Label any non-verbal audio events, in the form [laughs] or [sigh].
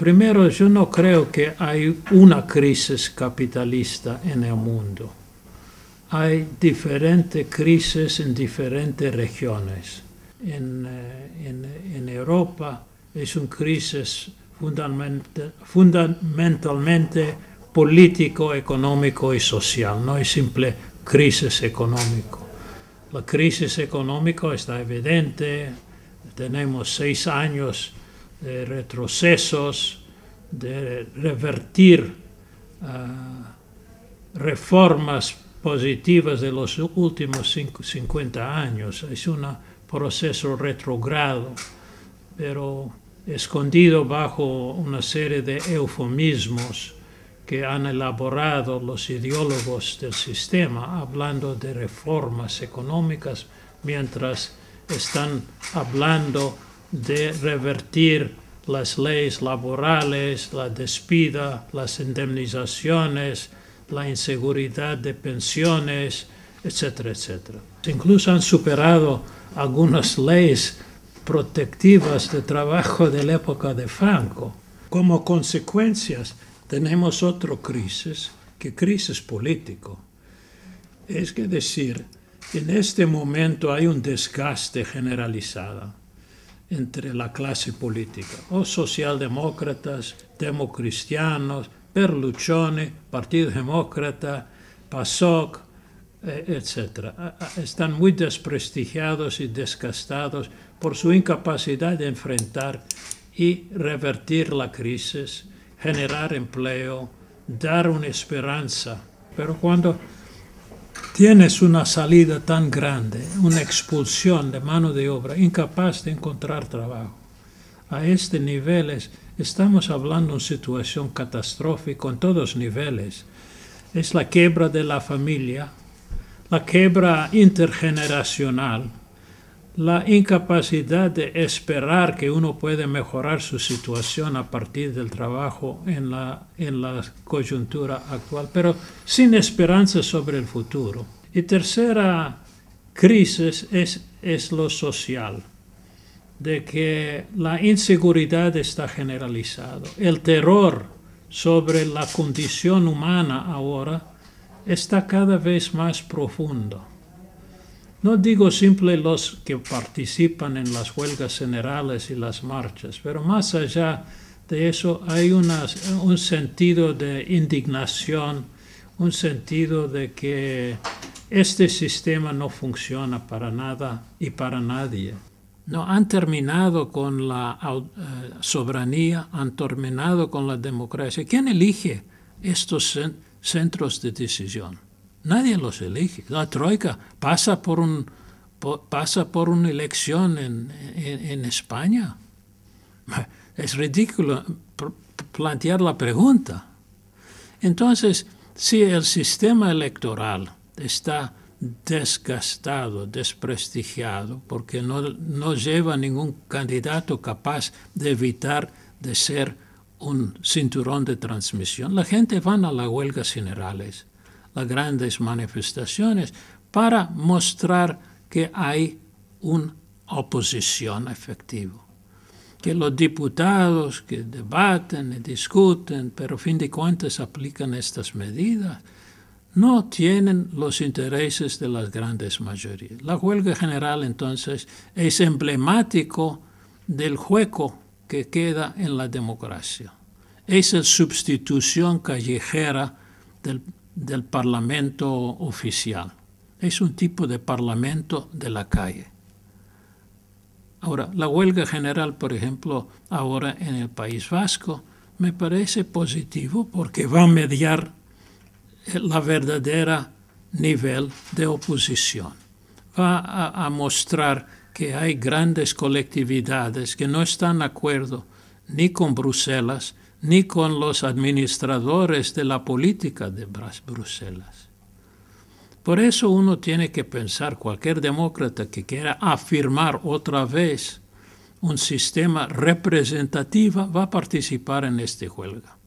Primero, yo no creo que hay una crisis capitalista en el mundo. Hay diferentes crisis en diferentes regiones. En, eh, Europa es una crisis fundamentalmente político, económico y social, no es simple crisis económico. La crisis económica está evidente, tenemos seis años de retrocesos, de revertir ah, reformas positivas de los últimos 50 años. Es un proceso retrogrado, pero escondido bajo una serie de eufemismos que han elaborado los ideólogos del sistema hablando de reformas económicas mientras están hablando de revertir las leyes laborales, la despida, las indemnizaciones, la inseguridad de pensiones, etcétera, etcétera. Incluso han superado algunas leyes protectivas de trabajo de la época de Franco. Como consecuencias tenemos otra crisis, que crisis político. Es que decir, en este momento hay un desgaste generalizado entre la clase política, o socialdemócratas, democristianos, Berlusconi, Partido Demócrata, PASOK, eh, etc. Están muy desprestigiados y desgastados por su incapacidad de enfrentar y revertir la crisis, generar empleo, dar una esperanza. Pero cuando tienes una salida tan grande, una expulsión de mano de obra, incapaz de encontrar trabajo. A este nivel estamos hablando de una situación catastrófica en todos niveles. Es la quiebra de la familia, la quiebra intergeneracional, la incapacidad de esperar que uno puede mejorar su situación a partir del trabajo en la, coyuntura actual, pero sin esperanza sobre el futuro. Y tercera crisis es, es lo social, de que la inseguridad está generalizada, el terror sobre la condición humana ahora está cada vez más profundo no digo simplemente los que participan en las huelgas generales y las marchas, pero más allá de eso hay un sentido de indignación, un sentido de que este sistema no funciona para nada y para nadie. No han terminado con la eh, soberanía, han terminado con la democracia. ¿Quién elige estos centros de decisión? Nadie los elige. La troika pasa por, un, pasa por una elección en, España. [laughs] Es ridículo plantear la pregunta. Entonces, si el sistema electoral está desgastado, desprestigiado, porque no, no, lleva ningún candidato capaz de evitar de ser un cinturón de transmisión. La gente va a las huelgas generales las grandes manifestaciones para mostrar que hay una oposición efectiva. Que los diputados que debaten y discuten, pero fin de cuentas aplican estas medidas, no tienen los intereses de las grandes mayorías. La huelga general entonces es emblemático del juego que queda en la democracia. Esa sustitución callejera del del parlamento oficial. Es un tipo de parlamento de la calle. Ahora, la huelga general, por ejemplo, ahora en el País Vasco, me parece positivo porque va a mediar la verdadera nivel de oposición. Va a, a mostrar que hay grandes colectividades que no están de acuerdo ni con Bruselas ni con los administradores de la política de Bruselas. Por eso uno tiene que pensar, cualquier demócrata que quiera afirmar otra vez un sistema representativo va a participar en este huelga.